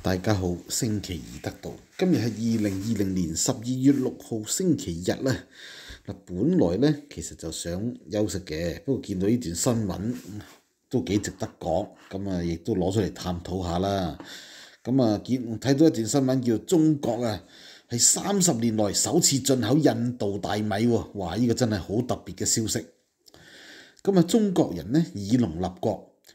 大家好，星期二得到，今日係二零二零年十二月六號星期日啦。嗱，本來咧其實就想休息嘅，不過見到呢段新聞都幾值得講，咁啊亦都攞出嚟探討下啦。咁啊見睇到一段新聞，叫做中國啊係三十年來首次進口印度大米喎，哇！依個真係好特別嘅消息。咁啊，中國人咧以農立國。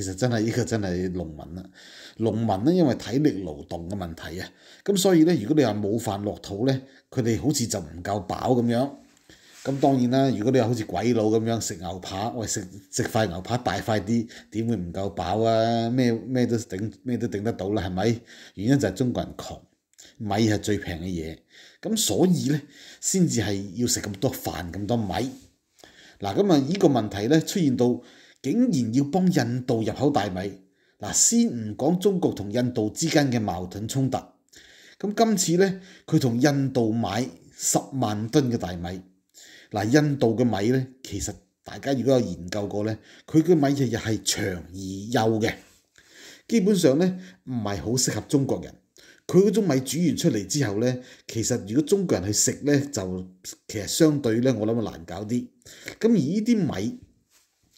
其實真係呢個真係農民啦，農民咧因為體力勞動嘅問題啊，咁所以咧如果你話冇飯落肚咧，佢哋好似就唔夠飽咁樣。咁當然啦，如果你話好似鬼佬咁樣食牛扒，喂食食塊牛扒大塊啲，點會唔夠飽啊？咩咩都頂咩都頂得到啦，係咪？原因就係中國人窮，米係最平嘅嘢，咁所以咧先至係要食咁多飯咁多米。嗱，咁啊呢個問題咧出現到。竟然要幫印度入口大米，嗱先唔講中國同印度之間嘅矛盾衝突，咁今次咧佢同印度買十萬噸嘅大米，嗱印度嘅米咧其實大家如果有研究過咧，佢嘅米日日係長而幼嘅，基本上咧唔係好適合中國人，佢嗰種米煮完出嚟之後呢，其實如果中國人去食呢，就其實相對呢，我諗啊難搞啲，咁而呢啲米。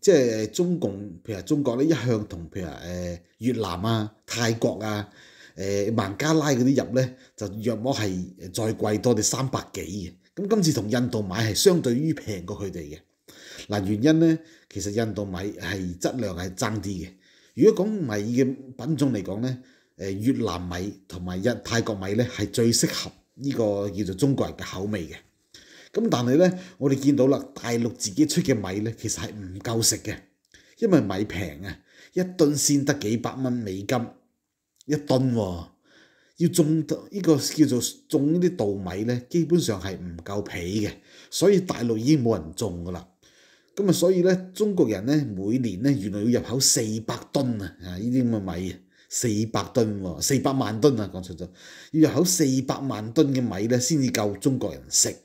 即係中共，譬如中國咧，一向同譬如誒越南啊、泰國啊、誒孟加拉嗰啲入咧，就若果係再貴多啲三百幾嘅，咁今次同印度買係相對於平過佢哋嘅。嗱原因咧，其實印度米係質量係爭啲嘅。如果講米嘅品種嚟講咧，越南米同埋泰國米咧係最適合呢個叫做中國人嘅口味嘅。咁但係咧，我哋見到啦，大陸自己出嘅米咧，其實係唔夠食嘅，因為米平啊，一噸先得幾百蚊美金一噸喎，要種呢個叫做種呢啲稻米咧，基本上係唔夠皮嘅，所以大陸已經冇人種㗎啦。咁啊，所以咧，中國人咧每年咧原來要入口四百噸啊，啊呢啲咁嘅米啊，四百噸喎，四百萬噸啊，講錯咗，要入口四百萬噸嘅米咧先至夠中國人食。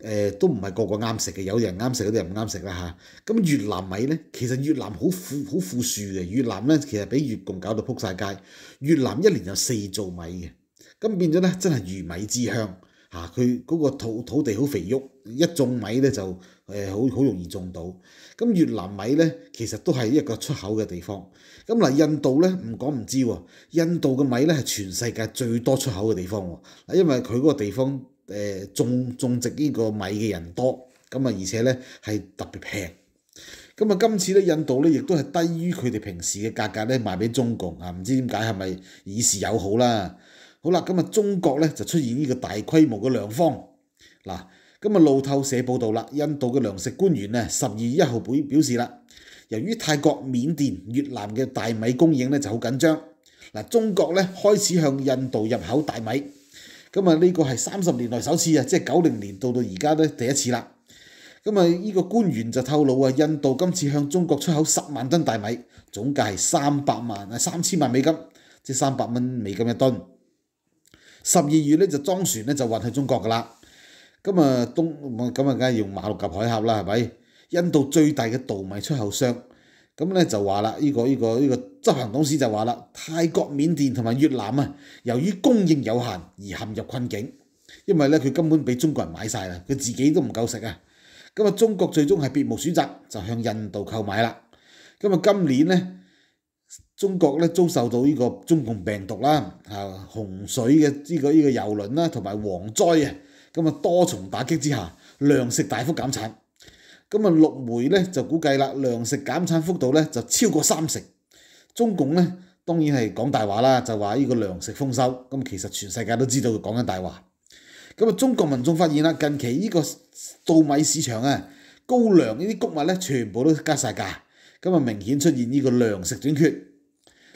誒都唔係個個啱食嘅，有人啱食，有啲人唔啱食啦嚇。咁越南米咧，其實越南好富好富庶嘅。越南咧其實俾越共搞到仆曬街。越南一年有四造米嘅，咁變咗咧真係魚米之鄉嚇。佢嗰個土土地好肥沃，一種米咧就誒好好容易種到。咁越南米咧其實都係一個出口嘅地方。咁嗱，印度咧唔講唔知喎，印度嘅米咧係全世界最多出口嘅地方喎，因為佢嗰個地方。誒種種植呢個米嘅人多，咁啊而且咧係特別平，咁啊今次咧印度咧亦都係低於佢哋平時嘅價格咧賣俾中共啊，唔知點解係咪以示友好啦？好啦，咁啊中國咧就出現呢個大規模嘅糧荒嗱，咁啊路透社報導啦，印度嘅糧食官員咧十二月一號表表示啦，由於泰國、緬甸、越南嘅大米供應咧就好緊張，嗱中國咧開始向印度入口大米。咁啊呢個係三十年來首次啊，即係九零年到到而家咧第一次啦。咁啊呢個官員就透露啊，印度今次向中國出口十萬噸大米，總計係三百萬啊三千萬美金，即三百蚊美金一噸。十二月咧就裝船咧就運去中國㗎啦。咁啊東咁啊梗係用馬六甲海峽啦係咪？印度最大嘅稻米出口商。咁咧就話啦，呢個呢個呢個執行董事就話啦，泰國、緬甸同埋越南啊，由於供應有限而陷入困境，因為咧佢根本俾中國人買曬啦，佢自己都唔夠食啊。咁啊，中國最終係別無選擇，就向印度購買啦。咁啊，今年咧，中國咧遭受到呢個中共病毒啦，啊洪水嘅呢個呢個遊輪啦，同埋蝗災啊，咁啊多重打擊之下，糧食大幅減產。咁啊，六梅咧就估計啦，糧食減產幅度咧就超過三成。中共咧當然係講大話啦，就話呢個糧食豐收。咁其實全世界都知道講緊大話。咁啊，中國民眾發現啦，近期呢個稻米市場啊，高粱呢啲谷物咧全部都加曬價。咁啊，明顯出現呢個糧食短缺。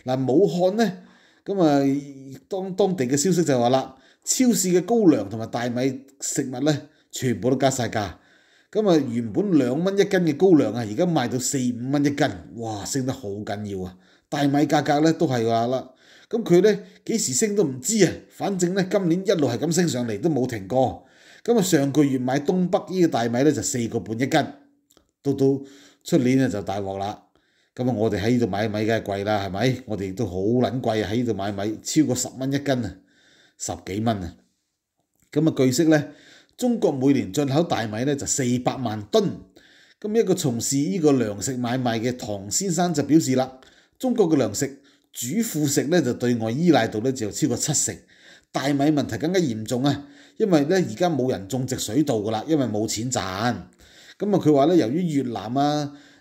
嗱，武漢咧，咁啊，當當地嘅消息就話啦，超市嘅高粱同埋大米食物咧全部都加曬價。咁啊，原本兩蚊一斤嘅高粱啊，而家賣到四五蚊一斤，哇，升得好緊要啊！大米價格咧都係話啦，咁佢咧幾時升都唔知啊，反正咧今年一路係咁升上嚟都冇停過。咁啊，上個月買東北呢個大米咧就四個半一斤，到到出年咧就大鑊啦。咁啊，我哋喺呢度買米梗係貴啦，係咪？我哋都好撚貴喺呢度買米，超過十蚊一斤啊，十幾蚊啊。咁啊，據悉咧。中国每年进口大米咧就四百万吨，咁一个从事呢个粮食买卖嘅唐先生就表示啦，中国嘅粮食主副食咧就对外依赖度咧就超过七成，大米问题更加严重啊，因为咧而家冇人种植水稻噶啦，因为冇钱赚，咁啊佢话咧由于越南啊。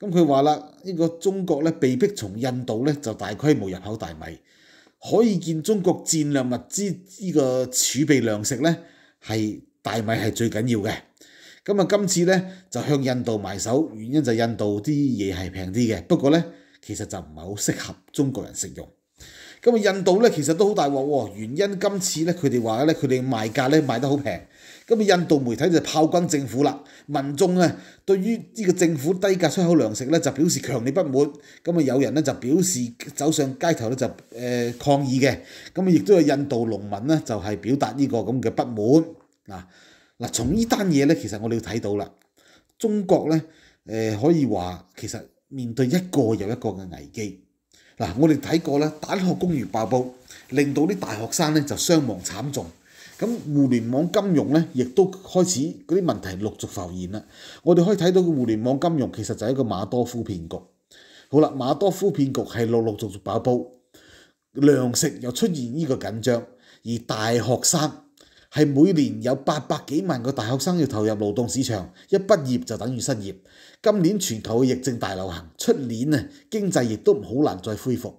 咁佢話啦，呢個中國咧被逼從印度咧就大規模入口大米，可以見中國戰略物資呢個儲備糧食咧係大米係最緊要嘅。咁啊，今次咧就向印度埋手，原因就印度啲嘢係平啲嘅。不過咧，其實就唔係好適合中國人食用。咁啊，印度咧其實都好大鑊喎，原因今次咧佢哋話咧佢哋賣價咧賣得好平。咁啊，印度媒體就炮轟政府啦，民眾啊對於呢個政府低價出口糧食咧就表示強烈不滿，咁啊有人咧就表示走上街頭咧就誒抗議嘅，咁啊亦都有印度農民咧就係表達呢個咁嘅不滿嗱嗱，從呢單嘢咧其實我哋要睇到啦，中國咧誒可以話其實面對一個又一個嘅危機嗱，我哋睇過咧大學公寓爆煲，令到啲大學生咧就傷亡慘重。咁互聯網金融咧，亦都開始嗰啲問題陸續浮現啦。我哋可以睇到互聯網金融其實就係一個馬多夫騙局。好啦，馬多夫騙局係陸陸續續爆煲，糧食又出現呢個緊張，而大學生係每年有八百幾萬個大學生要投入勞動市場，一畢業就等於失業。今年全球嘅疫症大流行出年啊，經濟亦都唔好難再恢復。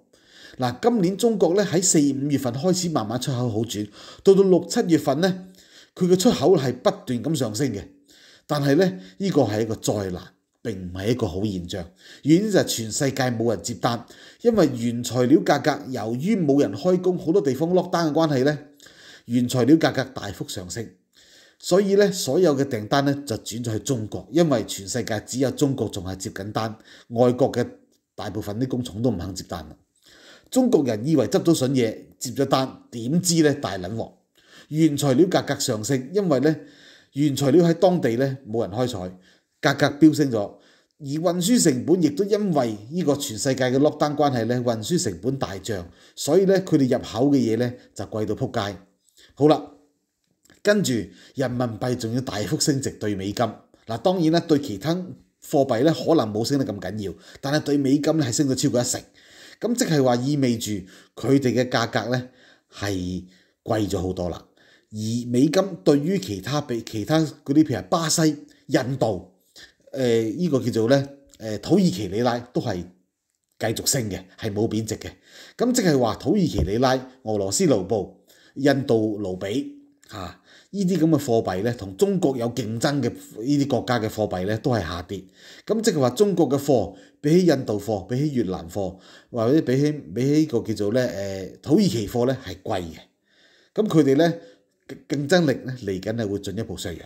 嗱，今年中國咧喺四五月份開始慢慢出口好轉，到到六七月份咧，佢嘅出口係不斷咁上升嘅。但係咧，依個係一個災難，並唔係一個好現象。原因就係全世界冇人接單，因為原材料價格由於冇人開工，好多地方落單嘅關係咧，原材料價格大幅上升，所以咧所有嘅訂單咧就轉咗去中國，因為全世界只有中國仲係接緊單，外國嘅大部分啲工廠都唔肯接單。中國人以為執到筍嘢接咗單，點知咧大撚鑊，原材料價格上升，因為咧原材料喺當地咧冇人開採，價格飆升咗，而運輸成本亦都因為呢個全世界嘅落單關係咧，運輸成本大漲，所以咧佢哋入口嘅嘢咧就貴到撲街。好啦，跟住人民幣仲要大幅升值對美金，嗱當然啦，對其他貨幣咧可能冇升得咁緊要，但係對美金咧係升咗超過一成。咁即係話意味住佢哋嘅價格咧係貴咗好多啦，而美金對於其他比其他嗰啲譬如巴西、印度、誒依個叫做咧誒土耳其里拉都係繼續升嘅，係冇貶值嘅。咁即係話土耳其里拉、俄羅斯盧布、印度盧比嚇。呢啲咁嘅貨幣咧，同中國有競爭嘅呢啲國家嘅貨幣咧，都係下跌。咁即係話中國嘅貨比起印度貨，比起越南貨，或者比起比起呢個叫做咧誒土耳其貨咧係貴嘅。咁佢哋咧競爭力咧嚟緊係會進一步削弱。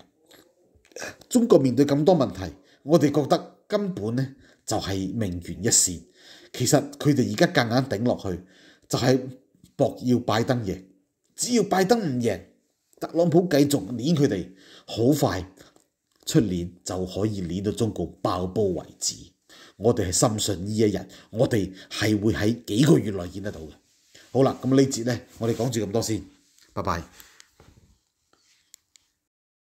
中國面對咁多問題，我哋覺得根本咧就係命懸一線。其實佢哋而家夾硬頂落去，就係搏要拜登贏。只要拜登唔贏。特朗普繼續捏佢哋，好快出年就可以捏到中共爆煲為止。我哋係深信呢一日，我哋係會喺幾個月內見得到嘅。好啦，咁呢節呢，我哋講住咁多先，拜拜。